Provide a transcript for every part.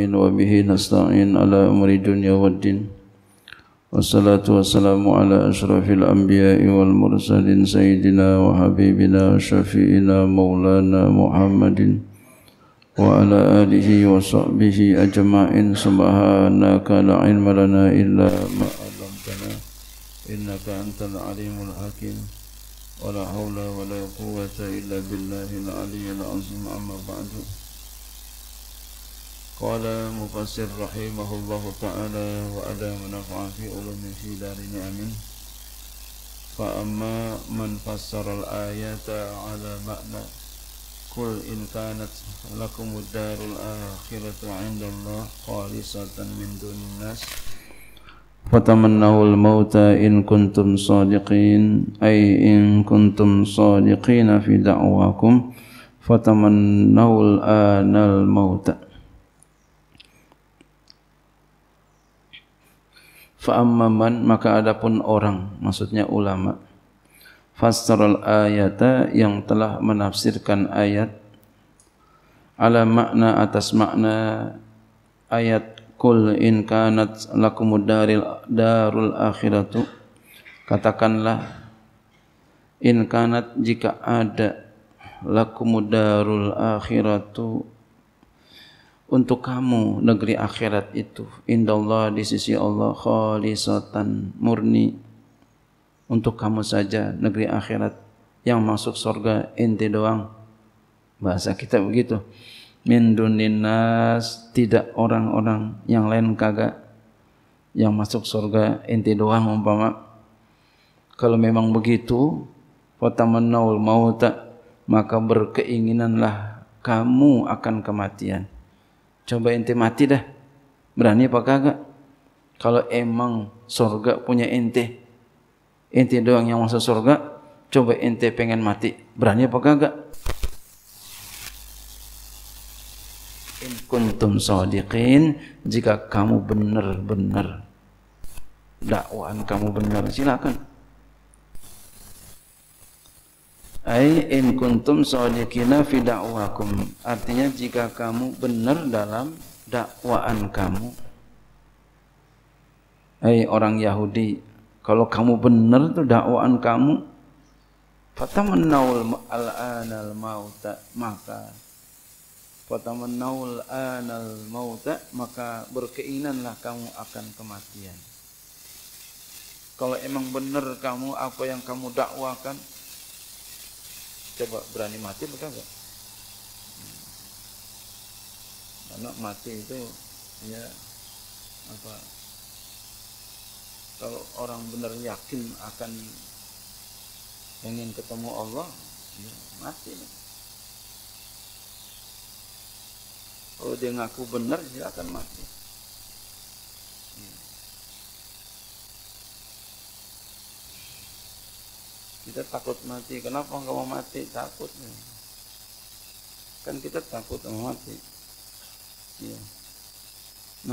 وبه نستعين على أمر الدنيا والدين والصلاة والسلام على أشرف الأنبياء والمرسلين سيدنا وحبيبنا وشفينا مولانا محمد وعلى آله وصحبه أجمعين سبحانك لا علم لنا إلا ما علمتنا إنك أنت العليم الحكيم ولا حول ولا قوة إلا بالله العلي العظيم أما بعد قال مفسر رحمه الله تعالى وأدى منفعا في علوم في دار نعم فأما من فسر الآيات على معنى قل إن كانت لكم الدار الآخرة عند الله خالصة من دون الناس فتمنوا الموت إن كنتم صادقين أي إن كنتم صادقين في دعواكم فتمنوا الآن الموت Fa'ammaman maka adapun orang maksudnya ulama fasrul ayata yang telah menafsirkan ayat ala makna atas makna ayat kul in kanat lakumudaril darul akhiratu katakanlah in kanat jika ada lakumudarul akhiratu untuk kamu negeri akhirat itu indallah di sisi Allah khalisatan murni untuk kamu saja negeri akhirat yang masuk surga ente doang bahasa kita begitu min duninas tidak orang-orang yang lain kagak yang masuk surga ente doang umpama kalau memang begitu fatamannaul mauta maka berkeinginanlah kamu akan kematian Coba ente mati dah. Berani apa kagak? Kalau emang surga punya ente. Ente doang yang masuk surga. Coba ente pengen mati. Berani apa kagak? In kuntum sadiqin. Jika kamu benar-benar. Dakwaan kamu benar. Silakan. Ai in kuntum sadiqina fi da'wakum. Artinya jika kamu benar dalam dakwaan kamu. Hai orang Yahudi, kalau kamu benar tu dakwaan kamu, fatamannaul al-anal mauta maka fatamannaul anal mauta maka berkeinginanlah kamu akan kematian. Kalau emang benar kamu apa yang kamu dakwakan, coba berani mati betul enggak? Hmm. Karena mati itu ya apa? Kalau orang benar yakin akan ingin ketemu Allah, ya mati. Kalau dia ngaku benar, dia akan mati. kita takut mati kenapa nggak mau mati takut kan kita takut mau mati ya.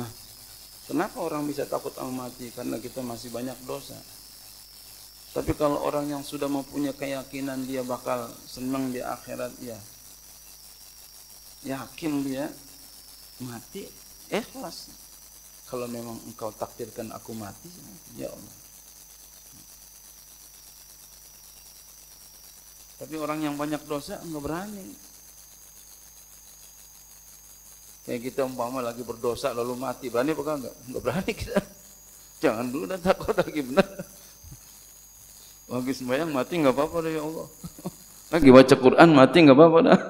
nah kenapa orang bisa takut mau mati karena kita masih banyak dosa tapi kalau orang yang sudah mempunyai keyakinan dia bakal senang di akhirat ya yakin dia mati ikhlas kalau memang engkau takdirkan aku mati ya Allah Tapi orang yang banyak dosa enggak berani. Kayak kita umpama lagi berdosa lalu mati, berani apa enggak? Enggak berani kita. Jangan dulu dan takut lagi benar. Lagi sembahyang mati enggak apa-apa deh ya Allah. Lagi baca Quran mati enggak apa-apa dah.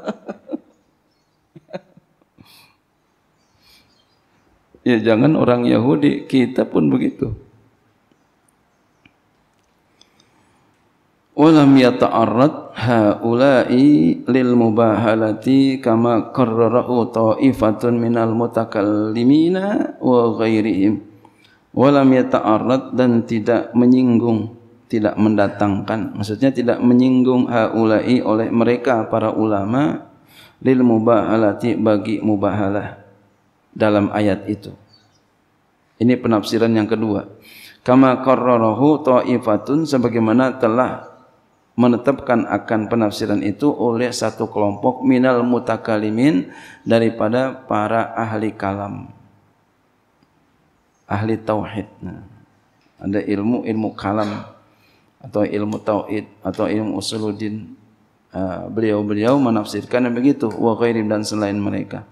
Ya jangan orang Yahudi, kita pun begitu. ولم يتعرض هؤلاء للمباهلة كما كرره طائفة من wa وغيرهم ولم يتعرض dan tidak menyinggung tidak mendatangkan maksudnya tidak menyinggung haulai oleh mereka para ulama lil mubahalati bagi mubahalah dalam ayat itu ini penafsiran yang kedua kama qarrarahu taifatun sebagaimana telah menetapkan akan penafsiran itu oleh satu kelompok minal mutakalimin daripada para ahli kalam ahli tauhid nah, ada ilmu ilmu kalam atau ilmu tauhid atau ilmu usuluddin ah, beliau-beliau menafsirkan begitu wa dan selain mereka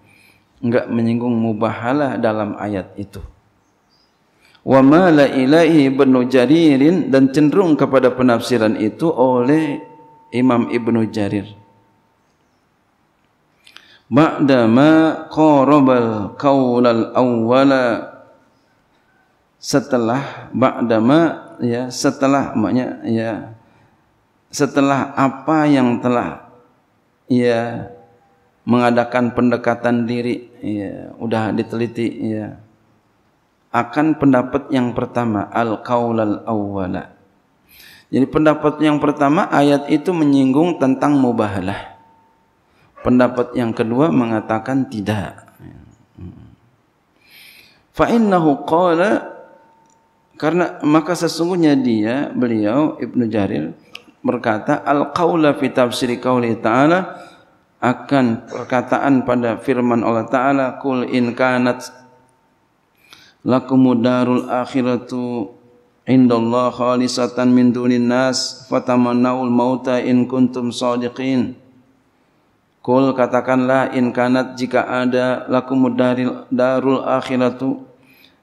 enggak menyinggung mubahalah dalam ayat itu wa mala ilaihi ibnu jaririn dan cenderung kepada penafsiran itu oleh Imam Ibnu Jarir ba'dama qarabal qaulal awwala setelah ba'dama ya setelah maknanya ya setelah apa yang telah ya mengadakan pendekatan diri ya udah diteliti ya akan pendapat yang pertama al qaulal awwalah. jadi pendapat yang pertama ayat itu menyinggung tentang mubahalah pendapat yang kedua mengatakan tidak Fainnahu innahu qala karena maka sesungguhnya dia beliau Ibn Jarir berkata al qaula fitab tafsir qauli ta'ala akan perkataan pada firman Allah Ta'ala kul inkaat lakumudarul akhiratu indallah khalisatan min dunin nas fatamannaul mauta in kuntum sadiqin Kul katakanlah in kanat jika ada lakumudaril darul akhiratu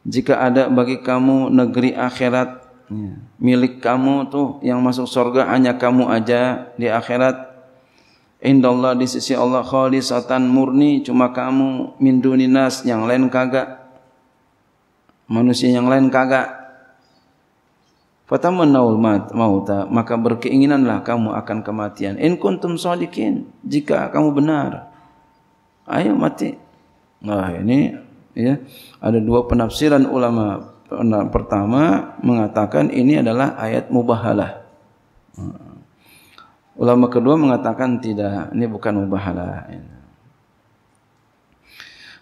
jika ada bagi kamu negeri akhirat ya. milik kamu tu yang masuk surga hanya kamu aja di akhirat indallah di sisi Allah khalisatan murni cuma kamu min dunin nas yang lain kagak manusia yang lain kagak Fatama naul mauta maka berkeinginanlah kamu akan kematian. In kuntum solikin jika kamu benar. Ayo mati. Nah ini ya ada dua penafsiran ulama. Pertama mengatakan ini adalah ayat mubahalah. Ulama kedua mengatakan tidak, ini bukan mubahalah. Ini.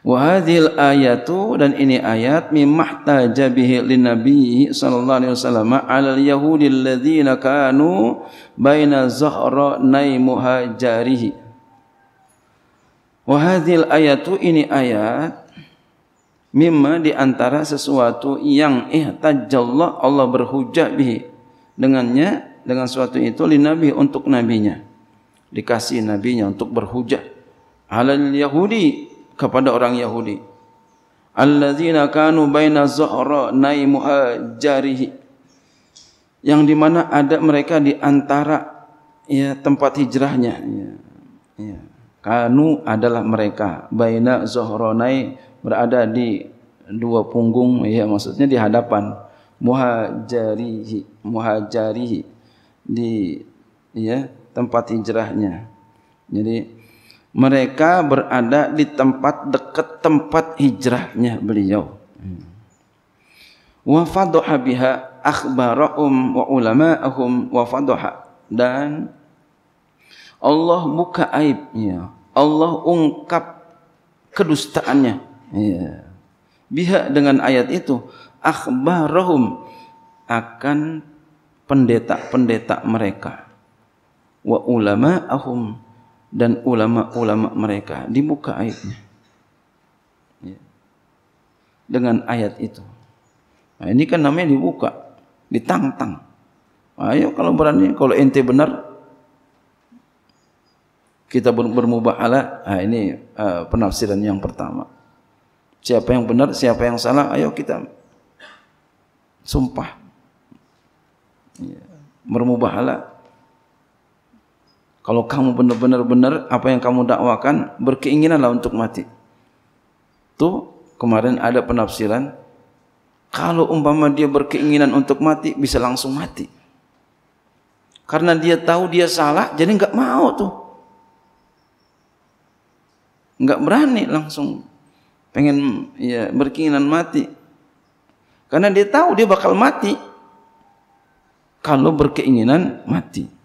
Wa hadhil ayatu dan ini ayat mimahta jabihi nabi sallallahu alaihi wasallam alal yahudi alladziina kanu baina zahra nai muhajarihi. Wa hadhil ayatu ini ayat mimma diantara sesuatu yang eh tajallah Allah berhujah bihi dengannya dengan sesuatu itu linabi untuk nabinya dikasih nabinya untuk berhujah alal yahudi kepada orang Yahudi. Allazina kanu baina Zuhra nai muhajarihi. Yang di mana ada mereka di antara ya tempat hijrahnya. Ya. ya. Kanu adalah mereka baina Zuhra nai berada di dua punggung ya maksudnya di hadapan muhajarihi muhajarihi di ya tempat hijrahnya. Jadi mereka berada di tempat dekat tempat hijrahnya beliau. Wa fadha biha akhbarahum wa ulama'ahum wa fadha dan Allah buka aibnya. Allah ungkap kedustaannya. Ya. Biha dengan ayat itu akhbarahum akan pendeta-pendeta mereka wa ulama ahum dan ulama-ulama mereka di muka ayatnya. Ya. Dengan ayat itu. Nah, ini kan namanya dibuka, ditantang. Ayo kalau berani, kalau ente benar, kita bermubah ala. Nah, ini uh, penafsiran yang pertama. Siapa yang benar, siapa yang salah, ayo kita sumpah. Ya. Bermubah ala. Kalau kamu benar-benar benar apa yang kamu dakwakan berkeinginanlah untuk mati. Tu kemarin ada penafsiran kalau umpama dia berkeinginan untuk mati bisa langsung mati. Karena dia tahu dia salah jadi enggak mau tuh. Enggak berani langsung pengen ya berkeinginan mati. Karena dia tahu dia bakal mati kalau berkeinginan mati.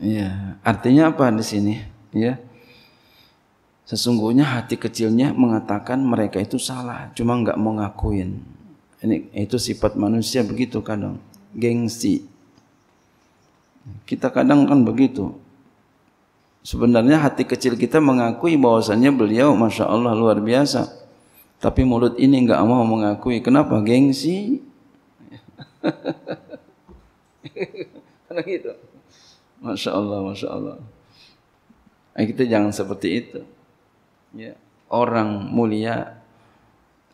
Ya, artinya apa di sini? Ya. Sesungguhnya hati kecilnya mengatakan mereka itu salah, cuma nggak mau ngakuin. Ini itu sifat manusia begitu kadang, gengsi. Kita kadang kan begitu. Sebenarnya hati kecil kita mengakui bahwasannya beliau masya Allah luar biasa. Tapi mulut ini nggak mau mengakui. Kenapa? Gengsi. Karena gitu. Masya Allah, Masya Allah. Nah, eh, kita jangan seperti itu. Ya. Orang mulia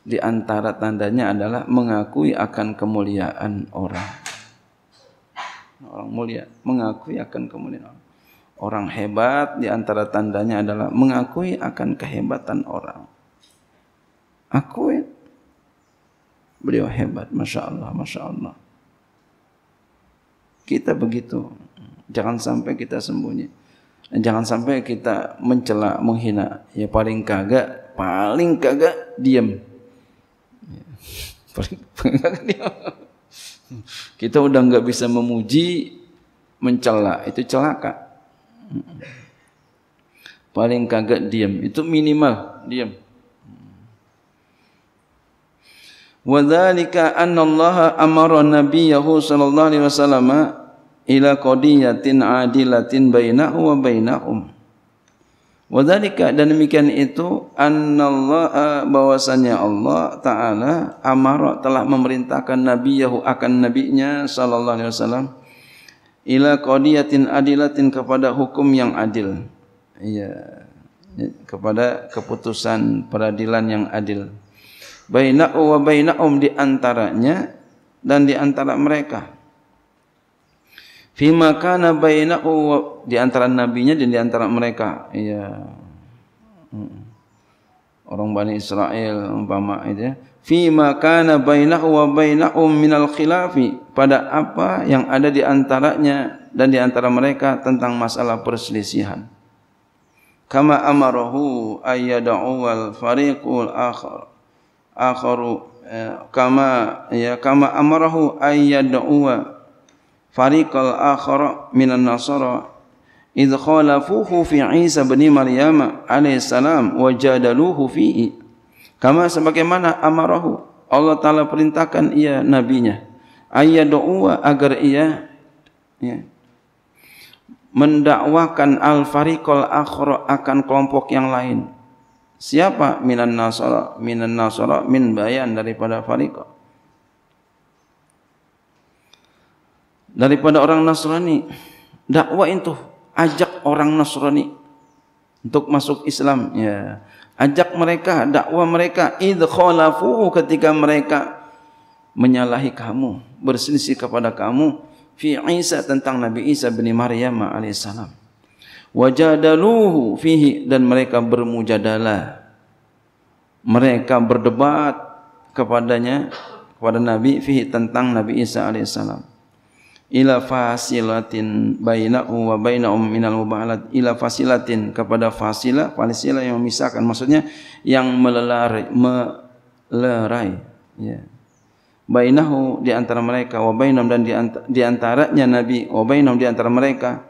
di antara tandanya adalah mengakui akan kemuliaan orang. Orang mulia mengakui akan kemuliaan orang. Orang hebat di antara tandanya adalah mengakui akan kehebatan orang. Akui beliau hebat, masya Allah, masya Allah. Kita begitu. Jangan sampai kita sembunyi. Jangan sampai kita mencela, menghina. Ya paling kagak, paling kagak diam. Ya, paling kagak diam. Kita udah enggak bisa memuji, mencela, itu celaka. Paling kagak diam, itu minimal diam. Wadalika an Allah amara Nabiyyahu sallallahu alaihi wasallam ila qadiyatin adilatin bainahu wa bainahum um. dhalika dan demikian itu annallaha bahwasanya Allah taala amara telah memerintahkan nabi yahu akan nabinya sallallahu alaihi wasallam ila qadiyatin adilatin kepada hukum yang adil iya kepada keputusan peradilan yang adil bainahu wa um di antaranya dan di antara mereka fi makana bainahu di antara nabinya dan di antara mereka iya orang Bani Israel umpama itu ya fi makana bainahu wa bainahum al khilafi pada apa yang ada di antaranya dan di antara mereka tentang masalah perselisihan kama amarahu ayyadu wal fariqul akhar akharu eh, kama ya kama amarahu ayyadu Fariq fariqal akhar minan nasara id khalafuhu fi Isa bin Maryam alaihi salam wa jadaluhu fihi kama sebagaimana amarahu Allah taala perintahkan ia nabinya ayya doa agar ia ya, mendakwakan al fariqal akhra akan kelompok yang lain siapa minan nasara minan nasara min bayan daripada fariqal daripada orang Nasrani. Dakwain itu ajak orang Nasrani untuk masuk Islam. Ya. Ajak mereka, dakwah mereka, idkholafu ketika mereka menyalahi kamu, berselisih kepada kamu, fi Isa tentang Nabi Isa bin Maryam alaihissalam. Wajadaluhu fihi dan mereka bermujadalah. Mereka berdebat kepadanya kepada Nabi fihi tentang Nabi Isa alaihissalam. salam ila fasilatin bainahu wa bainahum minal mubalat ila fasilatin kepada fasila fasila yang memisahkan maksudnya yang melelari melerai ya bainahu di antara mereka wa bainam dan di antaranya nabi wa bainam di antara mereka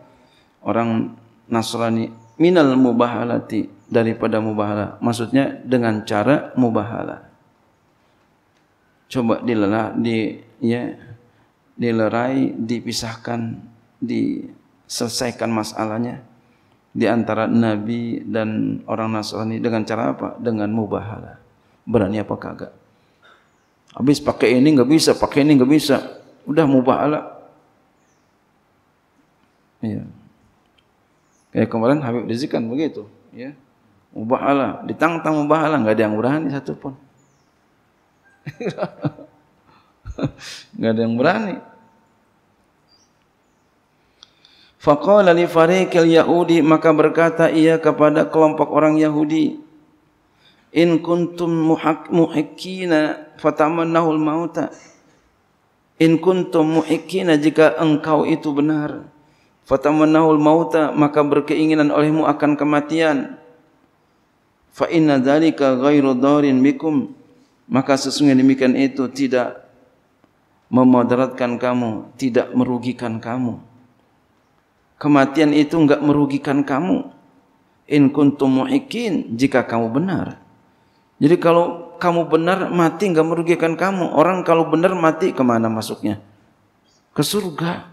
orang nasrani minal mubahalati daripada mubahala maksudnya dengan cara mubahala coba dilelah di ya dilerai, dipisahkan, diselesaikan masalahnya di antara Nabi dan orang Nasrani dengan cara apa? Dengan mubahala. Berani apa kagak? Habis pakai ini enggak bisa, pakai ini enggak bisa. Udah mubahala. Ya. Kayak kemarin Habib Rizik kan begitu, ya. Mubahala, ditantang mubahala enggak ada yang berani satu pun. Enggak ada yang berani. Faqala li fariqil yahudi maka berkata ia kepada kelompok orang Yahudi In kuntum muhikina fatamannahu al-mauta In kuntum muhikina jika engkau itu benar fatamannahu al-mauta maka berkeinginan olehmu akan kematian fa inna dzalika ghairu darin bikum maka sesungguhnya demikian itu tidak memoderatkan kamu, tidak merugikan kamu. Kematian itu enggak merugikan kamu. In kuntum muhikin jika kamu benar. Jadi kalau kamu benar mati enggak merugikan kamu. Orang kalau benar mati ke mana masuknya? Ke surga.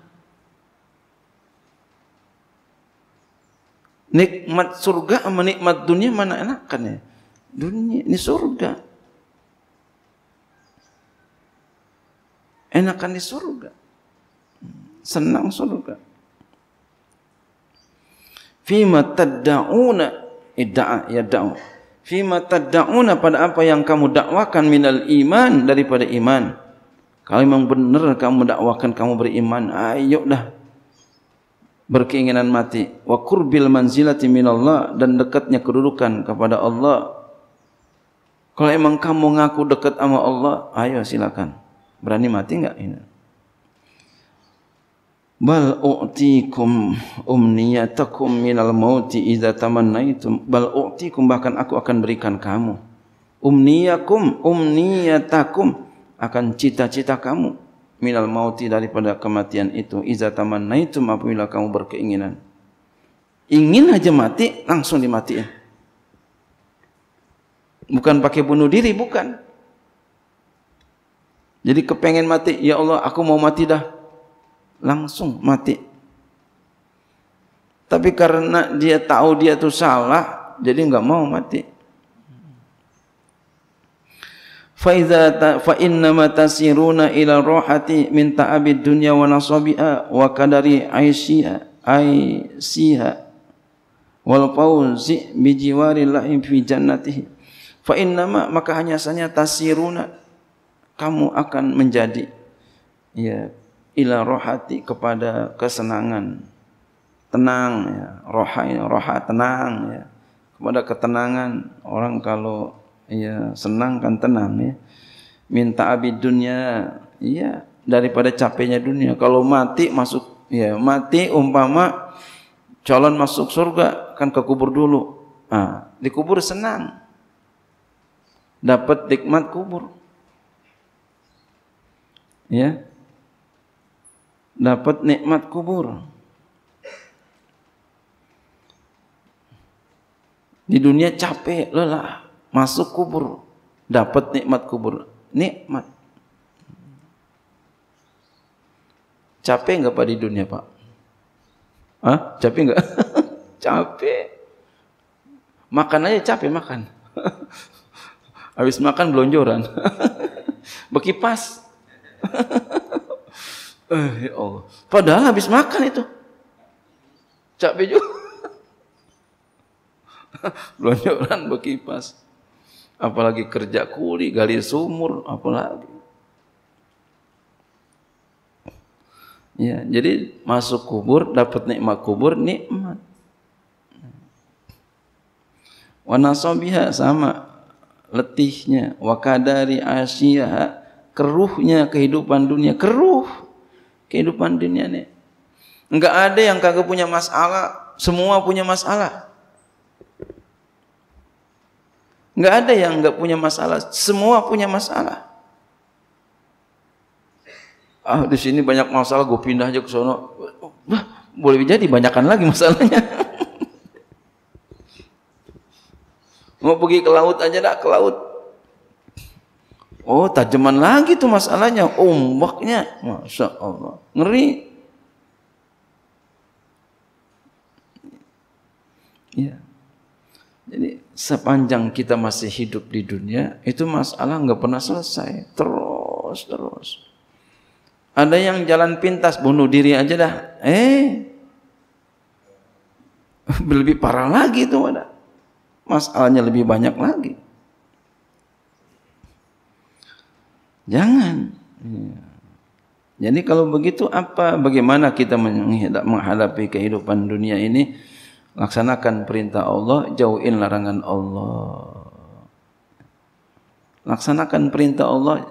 Nikmat surga menikmat dunia mana enakan ya? Dunia ini surga. enakan di surga. Senang surga. Fima tadda'una idda'a yadda'u. Fima tadda'una pada apa yang kamu dakwakan minal iman daripada iman. Kalau memang benar kamu dakwakan kamu beriman, ayo dah berkeinginan mati. Wa kurbil manzilati minallah dan dekatnya kedudukan kepada Allah. Kalau emang kamu ngaku dekat sama Allah, ayo silakan. Berani mati enggak ini? Bal u'tikum umniyatakum minal mauti idza tamannaitum. Bal u'tikum bahkan aku akan berikan kamu umniyakum umniyatakum akan cita-cita kamu minal mauti daripada kematian itu idza tamannaitum apabila kamu berkeinginan. Ingin aja mati langsung dimatiin. Bukan pakai bunuh diri, bukan. Jadi kepengen mati, ya Allah aku mau mati dah. Langsung mati. Tapi karena dia tahu dia itu salah, jadi enggak mau mati. Fa iza fa inna matasiruna ila rohati min ta'abid dunya wa nasabiha wa kadari aisyiha aisyiha wal fawzi bi jiwarillahi fi jannatihi. Fa inna maka hanya sanya tasiruna kamu akan menjadi ya ila rohati kepada kesenangan tenang ya roha ya, roha tenang ya kepada ketenangan orang kalau ya senang kan tenang ya minta abid dunia ya daripada capeknya dunia kalau mati masuk ya mati umpama calon masuk surga kan ke kubur dulu ah ha, dikubur senang dapat nikmat kubur ya dapat nikmat kubur di dunia capek lelah masuk kubur dapat nikmat kubur nikmat capek enggak pak di dunia pak ah capek enggak capek makan aja capek makan habis makan belonjoran bekipas eh, ya Allah. Padahal habis makan itu. Capek juga. orang berkipas. Apalagi kerja kuli, gali sumur, apalagi. Ya, jadi masuk kubur dapat nikmat kubur nikmat. Wanasobiha sama letihnya, wakadari asia keruhnya kehidupan dunia keruh kehidupan dunia nih nggak ada yang kagak punya masalah semua punya masalah nggak ada yang nggak punya masalah semua punya masalah ah di sini banyak masalah gue pindah aja ke sono bah, boleh jadi banyakkan lagi masalahnya mau pergi ke laut aja dah ke laut Oh, tajaman lagi tuh masalahnya, ombaknya. Masya Allah. Ngeri. Ya. Jadi sepanjang kita masih hidup di dunia, itu masalah nggak pernah selesai. Terus, terus. Ada yang jalan pintas, bunuh diri aja dah. Eh, lebih parah lagi tuh ada. Masalahnya lebih banyak lagi. Jangan. Jadi kalau begitu apa bagaimana kita menghadapi kehidupan dunia ini? Laksanakan perintah Allah, jauhin larangan Allah. Laksanakan perintah Allah,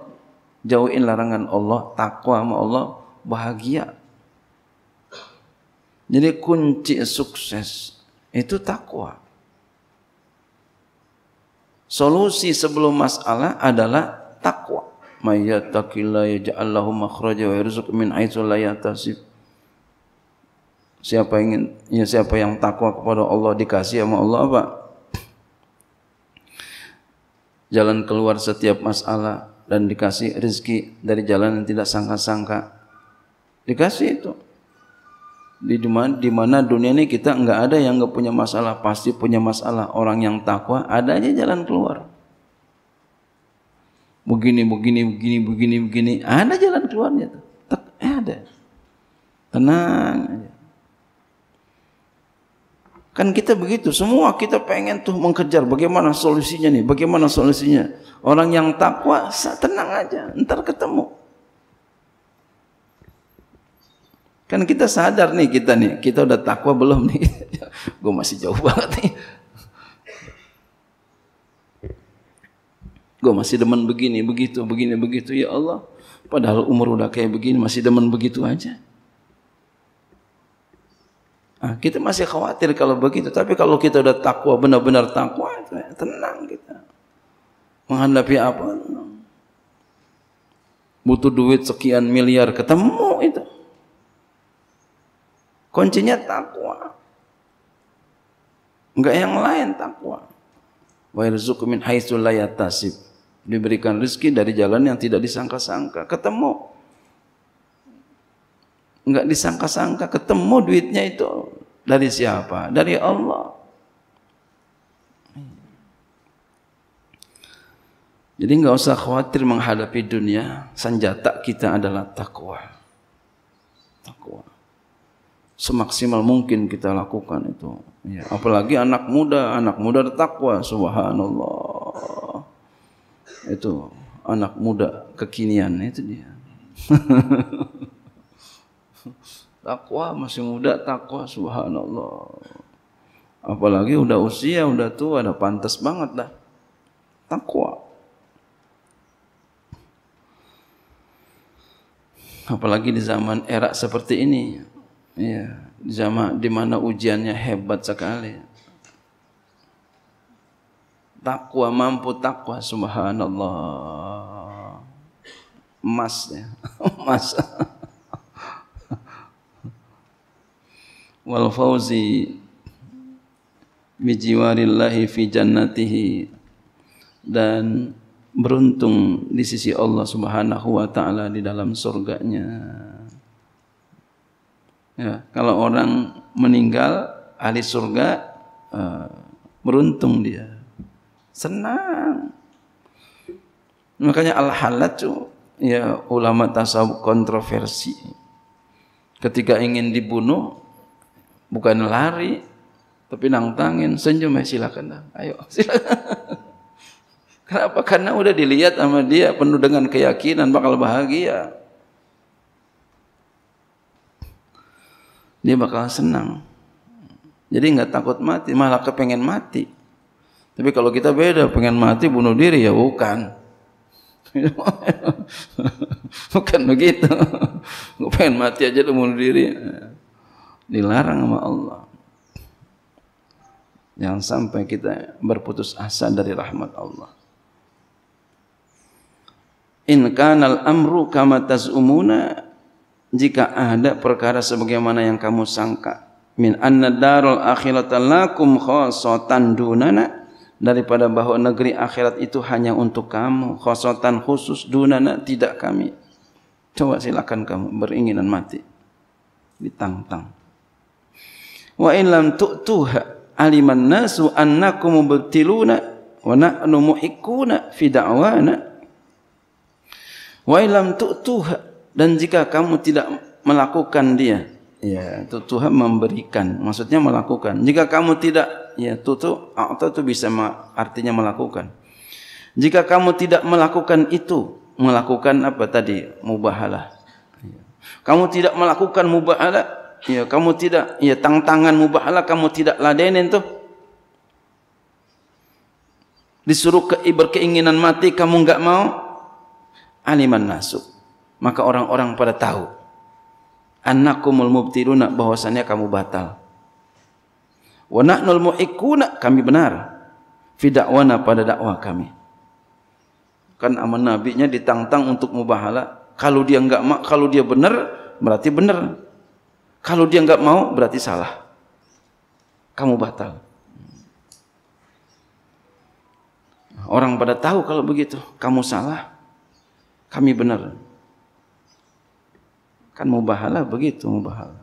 jauhin larangan Allah, takwa sama Allah, bahagia. Jadi kunci sukses itu takwa. Solusi sebelum masalah adalah takwa may yattaqillah yaj'al lahu makhraja wa yarzuq min haitsu la yahtasib siapa ingin ya siapa yang takwa kepada Allah dikasih sama Allah apa jalan keluar setiap masalah dan dikasih rezeki dari jalan yang tidak sangka-sangka dikasih itu di mana, di mana dunia ini kita enggak ada yang enggak punya masalah pasti punya masalah orang yang takwa adanya jalan keluar begini, begini, begini, begini, begini. Ada jalan keluarnya tuh. Tak eh, ada. Tenang aja. Kan kita begitu, semua kita pengen tuh mengejar bagaimana solusinya nih, bagaimana solusinya. Orang yang takwa, tenang aja, ntar ketemu. Kan kita sadar nih kita nih, kita udah takwa belum nih. Gue masih jauh banget nih. Gua masih demen begini, begitu, begini, begitu. Ya Allah. Padahal umur udah kayak begini, masih demen begitu aja. Nah, kita masih khawatir kalau begitu. Tapi kalau kita udah takwa, benar-benar takwa, tenang kita. Menghadapi apa? Butuh duit sekian miliar, ketemu itu. Kuncinya takwa. Enggak yang lain takwa. Wa irzuq min haitsu la yatasib diberikan rezeki dari jalan yang tidak disangka-sangka ketemu enggak disangka-sangka ketemu duitnya itu dari siapa dari Allah jadi enggak usah khawatir menghadapi dunia senjata kita adalah takwa takwa semaksimal mungkin kita lakukan itu ya apalagi anak muda anak muda takwa subhanallah itu anak muda kekinian itu dia takwa masih muda takwa subhanallah apalagi udah usia udah tua udah pantas banget dah takwa apalagi di zaman era seperti ini ya di zaman di mana ujiannya hebat sekali ya takwa mampu takwa subhanallah emas ya emas wal fauzi bijiwarillahi fi jannatihi dan beruntung di sisi Allah Subhanahu wa taala di dalam surganya ya kalau orang meninggal ahli surga eh, beruntung dia Senang. Makanya al-halat ya ulama tasawuf kontroversi. Ketika ingin dibunuh bukan lari tapi nantangin senyum ya silakan Ayo silakan. Kenapa? Karena udah dilihat sama dia penuh dengan keyakinan bakal bahagia. Dia bakal senang. Jadi nggak takut mati, malah kepengen mati. Tapi kalau kita beda, pengen mati bunuh diri ya bukan. bukan begitu. Gue pengen mati aja tuh bunuh diri. Dilarang sama Allah. Jangan sampai kita berputus asa dari rahmat Allah. In kanal amru kama tazumuna jika ada perkara sebagaimana yang kamu sangka min anna darul akhirata lakum khosatan dunana daripada bahawa negeri akhirat itu hanya untuk kamu khosatan khusus dunana tidak kami coba silakan kamu beringinan mati ditantang wa in lam tu'tuha aliman nasu annakum mubtiluna wa nahnu muhikuna fi da'wana wa in lam tu'tuha dan jika kamu tidak melakukan dia ya itu Tuhan memberikan maksudnya melakukan jika kamu tidak ya tutu atau ah, itu bisa ma, artinya melakukan. Jika kamu tidak melakukan itu, melakukan apa tadi mubahalah. Ya. Kamu tidak melakukan mubahalah, ya kamu tidak ya tang tangan mubahalah kamu tidak ladenin tu. Disuruh ke, berkeinginan mati kamu enggak mau. Aliman nasuk. Maka orang-orang pada tahu. Anakumul mubtiruna bahwasannya kamu batal wa nahnul muhiquna kami benar fi dakwana pada dakwah kami kan aman nabinya ditantang untuk mubahala kalau dia enggak mau, kalau dia benar berarti benar kalau dia enggak mau berarti salah kamu batal orang pada tahu kalau begitu kamu salah kami benar kan mubahala begitu mubahala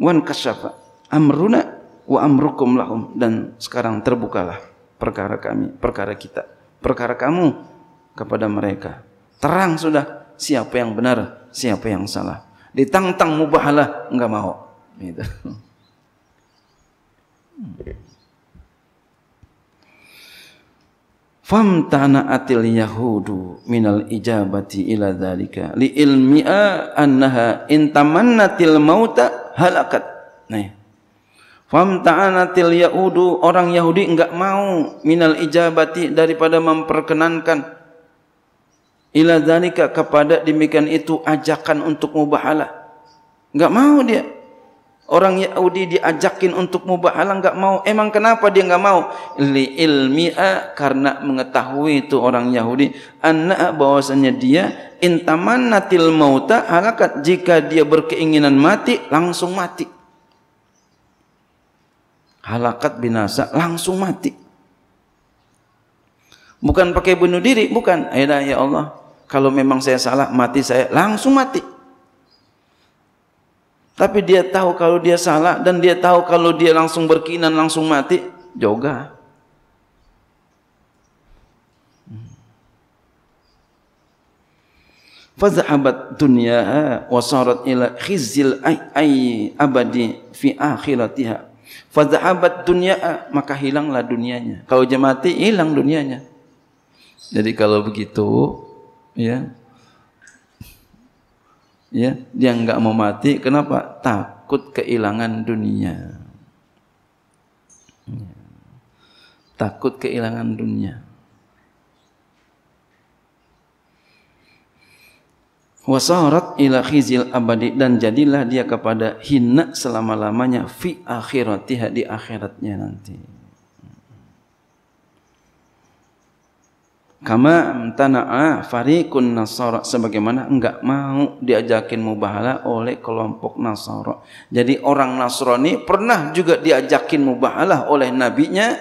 wan kasyafa amruna wa amrukum lahum dan sekarang terbukalah perkara kami, perkara kita, perkara kamu kepada mereka. Terang sudah siapa yang benar, siapa yang salah. Ditantang mubahalah enggak mau. Gitu. Fam tana'atil yahudu minal ijabati ila dhalika li ilmi'a annaha intamannatil mauta halakat. Nah, Fam ta'anatil yahudu orang Yahudi enggak mau minal ijabati daripada memperkenankan ila zalika kepada demikian itu ajakan untuk mubahalah. Enggak mau dia. Orang Yahudi diajakin untuk mubahalah enggak mau. Emang kenapa dia enggak mau? Li ilmi'a karena mengetahui itu orang Yahudi anna bahwasanya dia intamanatil mauta halakat jika dia berkeinginan mati langsung mati halakat binasa langsung mati bukan pakai bunuh diri bukan ayolah ya Allah kalau memang saya salah mati saya langsung mati tapi dia tahu kalau dia salah dan dia tahu kalau dia langsung berkinan langsung mati joga Fazhabat dunia eh, wasarat ila khizil ay abadi fi akhiratiha Fadhabat dunia ah, maka hilanglah dunianya. Kalau dia mati hilang dunianya. Jadi kalau begitu, ya, ya dia enggak mau mati. Kenapa? Takut kehilangan dunia. Ya. Takut kehilangan dunia. wasarat ila khizil abadi dan jadilah dia kepada hina selama-lamanya fi akhirati di akhiratnya nanti kama tanaa fariqun nasara sebagaimana enggak mau diajakin mubahala oleh kelompok nasara jadi orang nasrani pernah juga diajakin mubahala oleh nabinya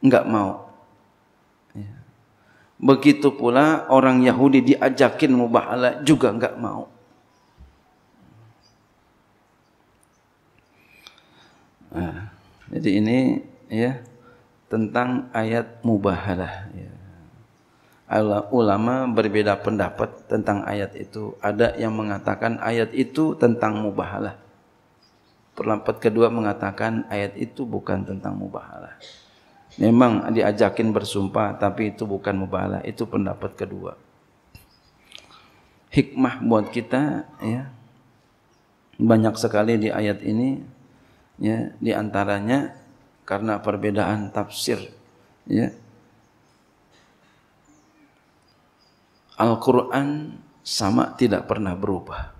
enggak mau Begitu pula orang Yahudi diajakin mubahala juga enggak mau. Nah, jadi ini ya tentang ayat mubahala Ya. Allah ulama berbeda pendapat tentang ayat itu. Ada yang mengatakan ayat itu tentang mubahala Pendapat kedua mengatakan ayat itu bukan tentang mubahala Memang diajakin bersumpah tapi itu bukan mubalah, itu pendapat kedua. Hikmah buat kita ya. Banyak sekali di ayat ini ya, di antaranya karena perbedaan tafsir ya. Al-Qur'an sama tidak pernah berubah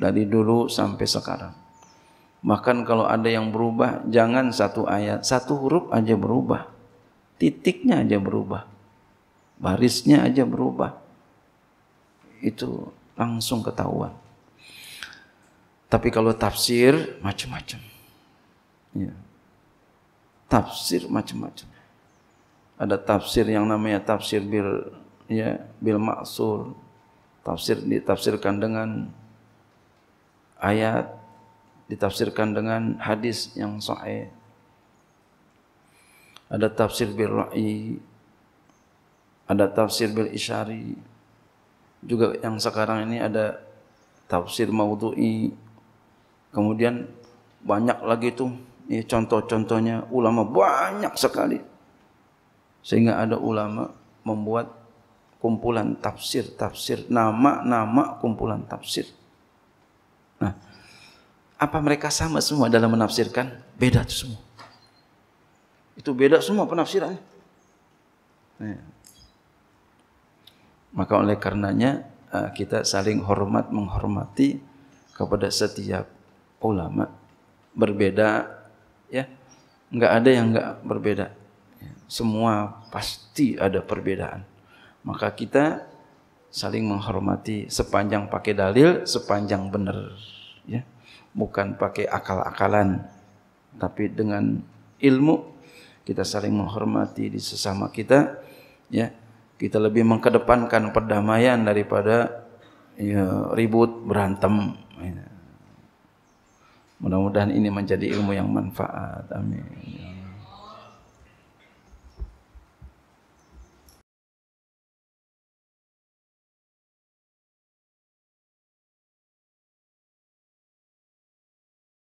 dari dulu sampai sekarang. Bahkan kalau ada yang berubah, jangan satu ayat, satu huruf aja berubah. Titiknya aja berubah. Barisnya aja berubah. Itu langsung ketahuan. Tapi kalau tafsir macam-macam. Ya. Tafsir macam-macam. Ada tafsir yang namanya tafsir bil ya bil maksur. Tafsir ditafsirkan dengan ayat ditafsirkan dengan hadis yang sahih. Ada tafsir bil ra'i, ada tafsir bil isyari. Juga yang sekarang ini ada tafsir maudhu'i. Kemudian banyak lagi itu ya contoh-contohnya ulama banyak sekali. Sehingga ada ulama membuat kumpulan tafsir-tafsir, nama-nama kumpulan tafsir. Nah, apa mereka sama semua dalam menafsirkan beda itu semua itu beda semua penafsirannya ya. maka oleh karenanya eh, kita saling hormat menghormati kepada setiap ulama berbeda ya nggak ada yang nggak berbeda ya. semua pasti ada perbedaan maka kita saling menghormati sepanjang pakai dalil sepanjang benar bukan pakai akal-akalan tapi dengan ilmu kita saling menghormati di sesama kita ya kita lebih mengkedepankan perdamaian daripada ya, ribut berantem ya. mudah-mudahan ini menjadi ilmu yang manfaat amin